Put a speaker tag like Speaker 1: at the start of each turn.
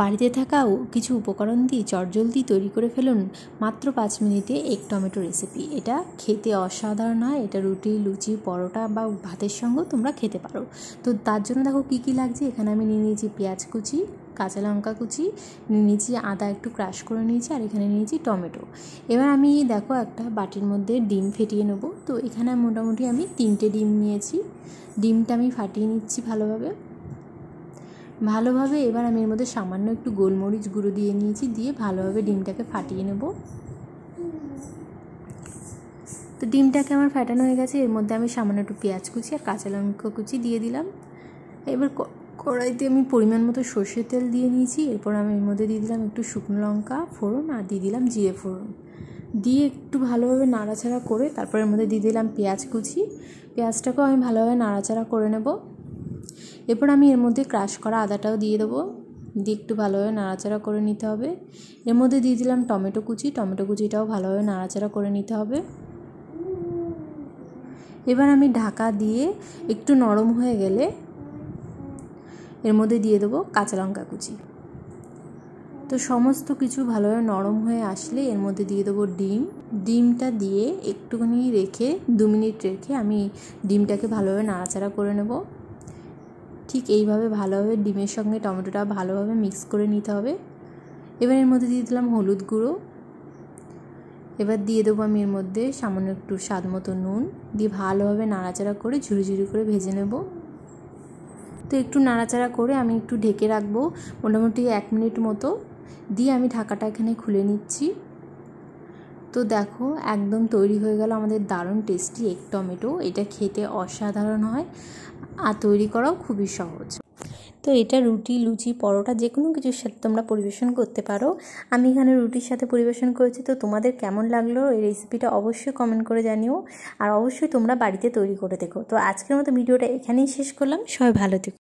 Speaker 1: বাড়িতে থাকাও কিছু উপকরণ দিয়ে চটজলদি তৈরি করে ফেলুন মাত্র পাঁচ মিনিটে এক টমেটো রেসিপি এটা খেতে অসাধারণ হয় এটা রুটি লুচি পরোটা বা ভাতের সঙ্গেও তোমরা খেতে পারো তো তার জন্য দেখো কী কী লাগছে এখানে আমি নিয়ে নিয়েছি পেঁয়াজ কুচি কাঁচা লঙ্কা কুচি নিয়েছি আদা একটু ক্রাশ করে নিয়েছি আর এখানে নিয়েছি টমেটো এবার আমি দেখো একটা বাটির মধ্যে ডিম ফেটিয়ে নেবো তো এখানে মোটামুটি আমি তিনটে ডিম নিয়েছি ডিমটা আমি ফাটিয়ে নিচ্ছি ভালোভাবে ভালোভাবে এবার আমি এর মধ্যে সামান্য একটু গোলমরিচ গুঁড়ো দিয়ে নিয়েছি দিয়ে ভালোভাবে ডিমটাকে ফাটিয়ে নেব তো ডিমটাকে আমার ফাটানো হয়ে গেছে এর মধ্যে আমি সামান্য একটু পেঁয়াজ কুচি আর কাঁচা লঙ্কা কুচি দিয়ে দিলাম এবার কড়াইতে আমি পরিমাণ মতো সর্ষের তেল দিয়ে নিয়েছি এরপর আমি এর মধ্যে দিয়ে দিলাম একটু শুকনো লঙ্কা ফোড়ন আর দিয়ে দিলাম জিরে ফোড়ন দিয়ে একটু ভালোভাবে নাড়াচাড়া করে তারপর এর মধ্যে দিয়ে দিলাম পেঁয়াজ কুচি পেঁয়াজটাকেও আমি ভালোভাবে নাড়াচাড়া করে নেবো এরপর আমি এর মধ্যে ক্রাশ করা আদাটাও দিয়ে দেবো দিয়ে একটু ভালোভাবে নাড়াচাড়া করে নিতে হবে এর মধ্যে দিয়ে দিলাম টমেটো কুচি টমেটো কুচিটাও ভালোভাবে নাড়াচাড়া করে নিতে হবে এবার আমি ঢাকা দিয়ে একটু নরম হয়ে গেলে এর মধ্যে দিয়ে দেবো কাঁচা লঙ্কা কুচি তো সমস্ত কিছু ভালোভাবে নরম হয়ে আসলে এর মধ্যে দিয়ে দেবো ডিম ডিমটা দিয়ে একটুখানি রেখে দু মিনিট রেখে আমি ডিমটাকে ভালোভাবে নাড়াচাড়া করে নেবো ঠিক এইভাবে ভালোভাবে ডিমের সঙ্গে টমেটোটা ভালোভাবে মিক্স করে নিতে হবে এবার এর মধ্যে দিয়ে দিলাম হলুদ গুঁড়ো এবার দিয়ে দেবো আমি এর মধ্যে সামান্য একটু স্বাদ মতো নুন দিয়ে ভালোভাবে নাড়াচাড়া করে ঝুড়ি ঝুড়ি করে ভেজে নেব তো একটু নাড়াচাড়া করে আমি একটু ঢেকে রাখবো মোটামুটি এক মিনিট মতো দিয়ে আমি ঢাকাটা এখানে খুলে নিচ্ছি তো দেখো একদম তৈরি হয়ে গেল আমাদের দারুণ টেস্টি এক টমেটো এটা খেতে অসাধারণ হয় আর তৈরি করাও খুবই সহজ তো এটা রুটি লুচি পরোটা যে কোনো কিছুর সাথে তোমরা পরিবেশন করতে পারো আমি এখানে রুটির সাথে পরিবেশন করেছি তো তোমাদের কেমন লাগলো এই রেসিপিটা অবশ্যই কমেন্ট করে জানিও আর অবশ্যই তোমরা বাড়িতে তৈরি করে দেখো তো আজকের মতো ভিডিওটা এখানেই শেষ করলাম সবাই ভালো থেকো